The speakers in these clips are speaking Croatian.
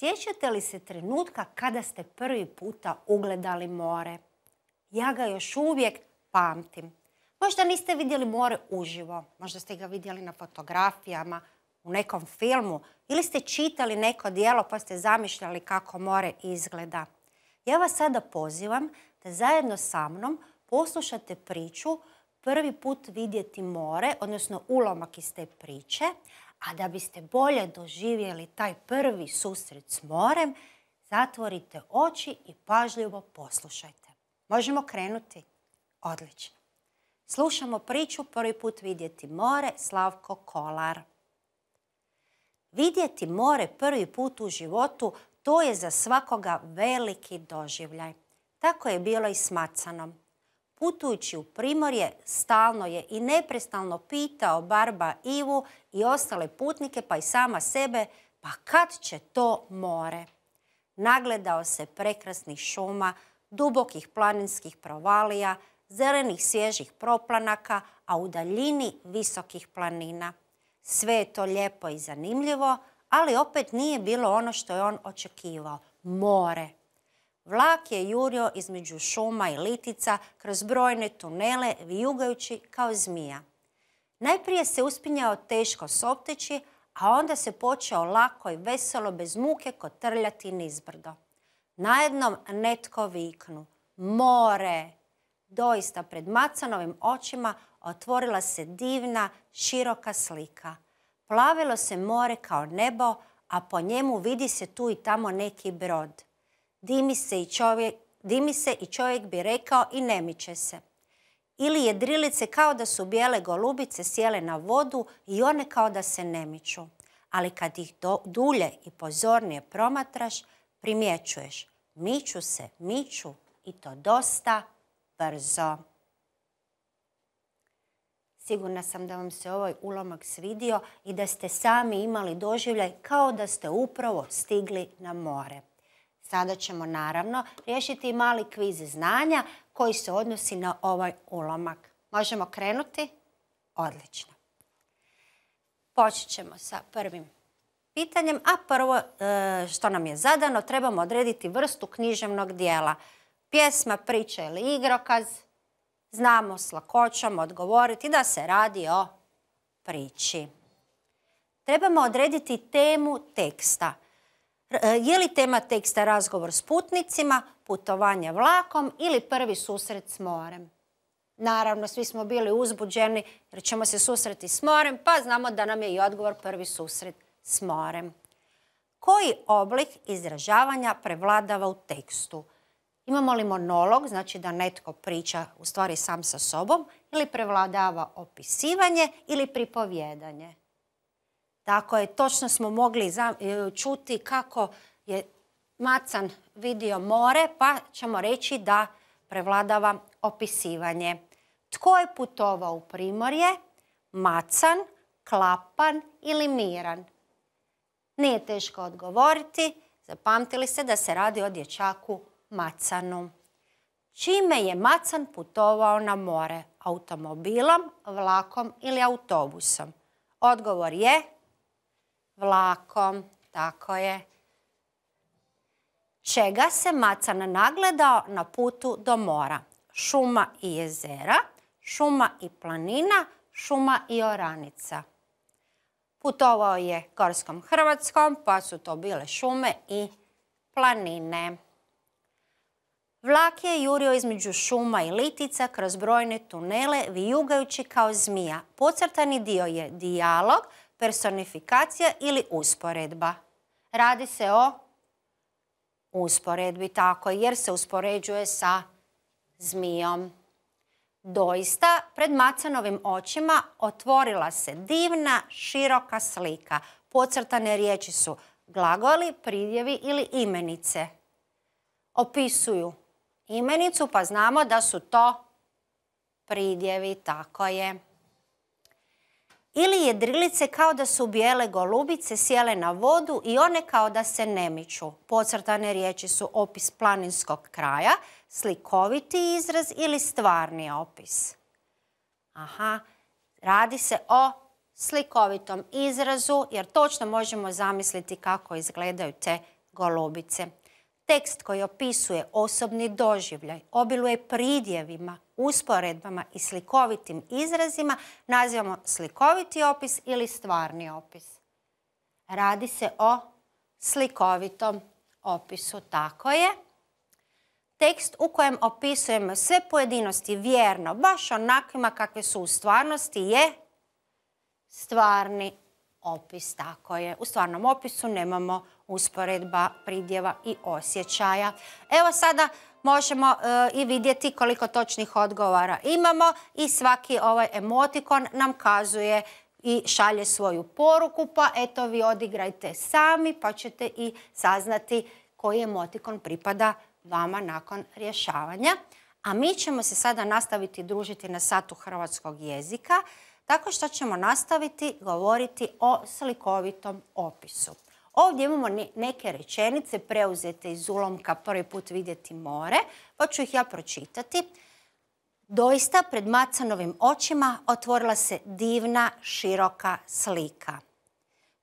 Sjećate li se trenutka kada ste prvi puta ugledali more? Ja ga još uvijek pamtim. Možda niste vidjeli more uživo, možda ste ga vidjeli na fotografijama, u nekom filmu ili ste čitali neko dijelo pa ste zamišljali kako more izgleda. Ja vas sada pozivam da zajedno sa mnom poslušate priču prvi put vidjeti more, odnosno ulomak iz te priče, a da biste bolje doživjeli taj prvi susret s morem, zatvorite oči i pažljivo poslušajte. Možemo krenuti? Odlično. Slušamo priču prvi put vidjeti more Slavko Kolar. Vidjeti more prvi put u životu to je za svakoga veliki doživljaj. Tako je bilo i s Macanom putujući u Primorje stalno je i neprestalno pitao Barba Ivu i ostale putnike pa i sama sebe pa kad će to more? Nagledao se prekrasnih šuma, dubokih planinskih provalija, zelenih svježih proplanaka, a u daljini visokih planina. Sve je to lijepo i zanimljivo, ali opet nije bilo ono što je on očekivao. More. Vlak je jurio između šuma i litica kroz brojne tunele, vijugajući kao zmija. Najprije se uspinjao teško sopteći, a onda se počeo lako i veselo bez muke kotrljati nizbrdo. Najednom netko viknu. More! Doista pred Macanovim očima otvorila se divna, široka slika. Plavilo se more kao nebo, a po njemu vidi se tu i tamo neki brod dimi se i čovjek, bi rekao i ne miče se. Ili jedrilice kao da su bijele golubice sjele na vodu i one kao da se ne miču. Ali kad ih dulje i pozornije promatraš, primjećuješ. Miču se, miču i to dosta brzo. Sigurna sam da vam se ovaj ulomak svidio i da ste sami imali doživljaj kao da ste upravo stigli na more. Sada ćemo naravno riješiti mali kviz znanja koji se odnosi na ovaj ulomak. Možemo krenuti? Odlično. Počet ćemo sa prvim pitanjem, a prvo e, što nam je zadano, trebamo odrediti vrstu književnog dijela. Pjesma, priča ili igrokaz. Znamo s lakoćom odgovoriti da se radi o priči. Trebamo odrediti temu teksta. E, je li tema teksta razgovor s putnicima, putovanje vlakom ili prvi susret s morem? Naravno, svi smo bili uzbuđeni jer ćemo se susreti s morem, pa znamo da nam je i odgovor prvi susret s morem. Koji oblik izražavanja prevladava u tekstu? Imamo li monolog, znači da netko priča u stvari sam sa sobom, ili prevladava opisivanje ili pripovjedanje? Tako je, točno smo mogli e, čuti kako je Macan vidio more, pa ćemo reći da prevladava opisivanje. Tko je putovao u Primorje? Macan, Klapan ili Miran? Nije teško odgovoriti, zapamtili ste da se radi o dječaku Macanu. Čime je Macan putovao na more? Automobilom, vlakom ili autobusom? Odgovor je vlakom, tako je. Čega se macan nagledao na putu do mora? Šuma i jezera, šuma i planina, šuma i oranica. Putovao je Gorskom Hrvatskom, pa su to bile šume i planine. Vlak je jurio između šuma i litica kroz brojne tunele, vijugajući kao zmija. Pocrtani dio je dijalog, personifikacija ili usporedba. Radi se o usporedbi, tako, jer se uspoređuje sa zmijom. Doista, pred Macanovim očima otvorila se divna, široka slika. Pocrtane riječi su glagoli, pridjevi ili imenice. Opisuju imenicu, pa znamo da su to pridjevi, tako je ili jedrilice kao da su bijele golubice sjele na vodu i one kao da se ne miču. Pocrtane riječi su opis planinskog kraja, slikoviti izraz ili stvarni opis. Aha, radi se o slikovitom izrazu jer točno možemo zamisliti kako izgledaju te golubice. Tekst koji opisuje osobni doživljaj, obiluje pridjevima, usporedbama i slikovitim izrazima nazivamo slikoviti opis ili stvarni opis. Radi se o slikovitom opisu, tako je. Tekst u kojem opisujemo sve pojedinosti vjerno, baš onakvima kakve su u stvarnosti, je stvarni opis, tako je. U stvarnom opisu nemamo usporedba, pridjeva i osjećaja. Evo sada možemo e, i vidjeti koliko točnih odgovara imamo i svaki ovaj emotikon nam kazuje i šalje svoju poruku, pa eto vi odigrajte sami pa ćete i saznati koji emotikon pripada vama nakon rješavanja. A mi ćemo se sada nastaviti družiti na satu hrvatskog jezika tako što ćemo nastaviti govoriti o slikovitom opisu. Ovdje imamo neke rečenice preuzete iz ulomka prvi put vidjeti more, pa ću ih ja pročitati. Doista pred Macanovim očima otvorila se divna široka slika.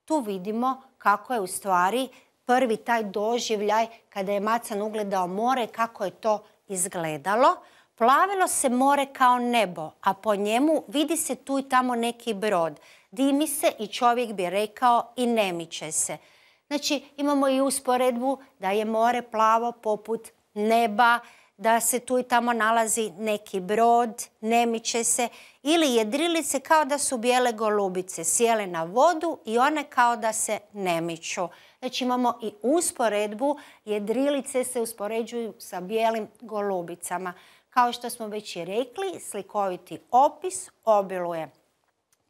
Tu vidimo kako je u stvari prvi taj doživljaj kada je Macan ugledao more, kako je to izgledalo. Plavilo se more kao nebo, a po njemu vidi se tu i tamo neki brod. Dimi se i čovjek bi rekao i ne miče se. Znači imamo i usporedbu da je more plavo poput neba, da se tu i tamo nalazi neki brod, ne miče se. Ili jedrilice kao da su bijele golubice, sjele na vodu i one kao da se ne miču. Znači imamo i usporedbu, jedrilice se uspoređuju sa bijelim golubicama. Kao što smo već i rekli, slikoviti opis obiluje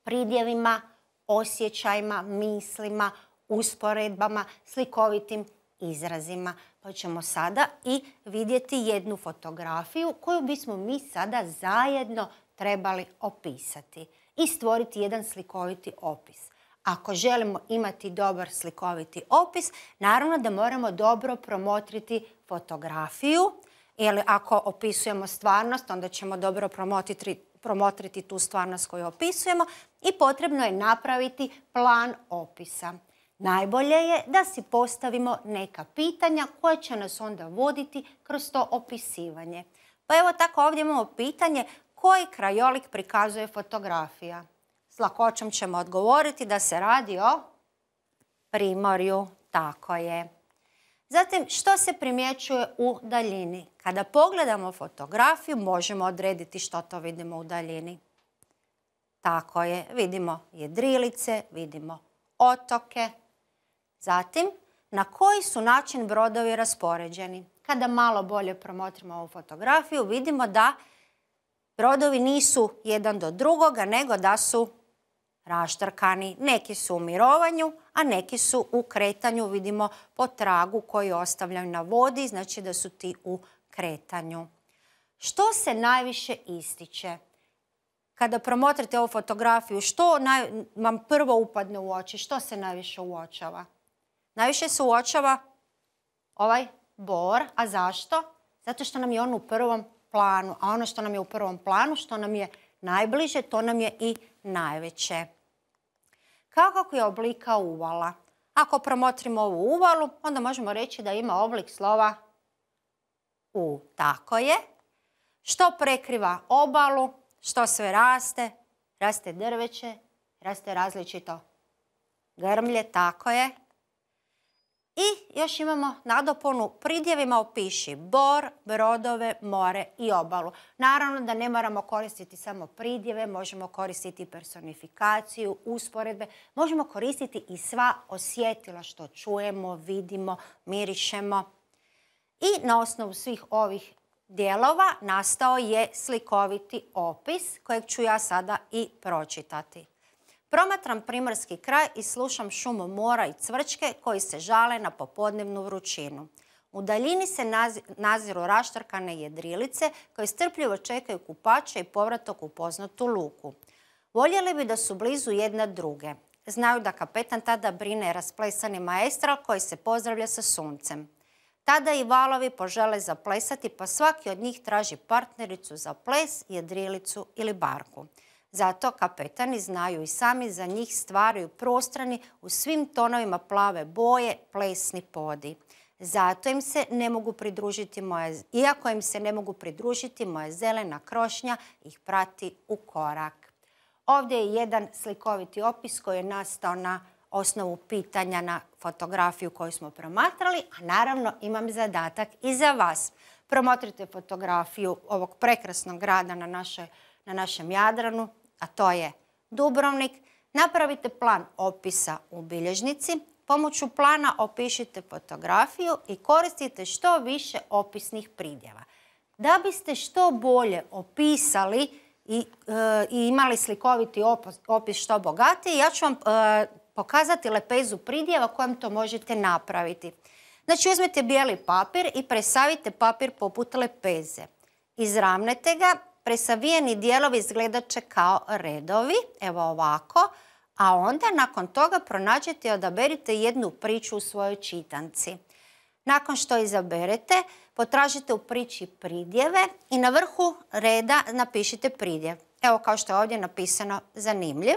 pridjevima, osjećajima, mislima, usporedbama, slikovitim izrazima. Pa ćemo sada i vidjeti jednu fotografiju koju bismo mi sada zajedno trebali opisati i stvoriti jedan slikoviti opis. Ako želimo imati dobar slikoviti opis, naravno da moramo dobro promotriti fotografiju, ili ako opisujemo stvarnost, onda ćemo dobro promotiti promotriti tu stvarnost koju opisujemo i potrebno je napraviti plan opisa. Najbolje je da si postavimo neka pitanja koja će nas onda voditi kroz to opisivanje. Pa evo tako ovdje imamo pitanje koji krajolik prikazuje fotografija. S lakoćom ćemo odgovoriti da se radi o primorju. Tako je. Zatim, što se primjećuje u daljini? Kada pogledamo fotografiju, možemo odrediti što to vidimo u daljini. Tako je, vidimo jedrilice, vidimo otoke. Zatim, na koji su način brodovi raspoređeni? Kada malo bolje promotrimo ovu fotografiju, vidimo da brodovi nisu jedan do drugoga, nego da su raštrkani. Neki su u mirovanju, a neki su u kretanju, vidimo po tragu koji ostavljaju na vodi, znači da su ti u kretanju. Što se najviše ističe? Kada promotrite ovu fotografiju, što vam prvo upadne u oči? Što se najviše uočava? Najviše se uočava ovaj bor. A zašto? Zato što nam je on u prvom planu. A ono što nam je u prvom planu, što nam je najbliže, to nam je i najveće. Kako je oblika uvala. Ako promotrimo ovu uvalu, onda možemo reći da ima oblik slova U. Tako je. Što prekriva obalu, što sve raste, raste drveće, raste različito grmlje, tako je. I još imamo nadopunu pridjevima opiši bor, brodove, more i obalu. Naravno da ne moramo koristiti samo pridjeve, možemo koristiti personifikaciju, usporedbe, možemo koristiti i sva osjetila što čujemo, vidimo, mirišemo. I na osnovu svih ovih dijelova nastao je slikoviti opis kojeg ću ja sada i pročitati. Promatram primorski kraj i slušam šumu mora i cvrčke koji se žale na popodnevnu vrućinu. U daljini se naziru raštrkane jedrilice koje strpljivo čekaju kupače i povratok u poznatu luku. Voljeli bi da su blizu jedna druge. Znaju da kapetan tada brine rasplesani maestral koji se pozdravlja sa suncem. Tada i valovi požele zaplesati pa svaki od njih traži partnericu za ples, jedrilicu ili barku. Zato kapetani znaju i sami za njih stvaraju prostrani u svim tonovima plave boje plesni podi. Zato im se ne mogu pridružiti moje, iako im se ne mogu pridružiti moja zelena krošnja ih prati u korak. Ovdje je jedan slikoviti opis koji je nastao na osnovu pitanja na fotografiju koju smo promatrali, a naravno imam zadatak i za vas. Promotrite fotografiju ovog prekrasnog grada na našoj na našem Jadranu, a to je Dubrovnik, napravite plan opisa u bilježnici, pomoću plana opišite fotografiju i koristite što više opisnih pridjeva. Da biste što bolje opisali i, e, imali slikoviti opis što bogatiji, ja ću vam e, pokazati lepezu pridjeva kojom to možete napraviti. Znači uzmite bijeli papir i presavite papir poput lepeze. Izravnete ga presavijeni dijelovi izgledat će kao redovi, evo ovako, a onda nakon toga pronađete i odaberite jednu priču u svojoj čitanci. Nakon što izaberete, potražite u priči pridjeve i na vrhu reda napišite pridjev. Evo kao što je ovdje napisano zanimljiv.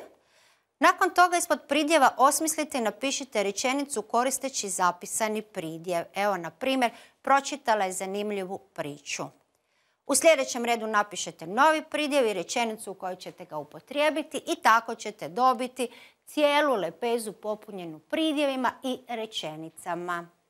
Nakon toga ispod pridjeva osmislite i napišite rečenicu koristeći zapisani pridjev. Evo, na primjer, pročitala je zanimljivu priču. U sljedećem redu napišete novi pridjev i rečenicu u kojoj ćete ga upotrijebiti i tako ćete dobiti cijelu lepezu popunjenu pridjevima i rečenicama.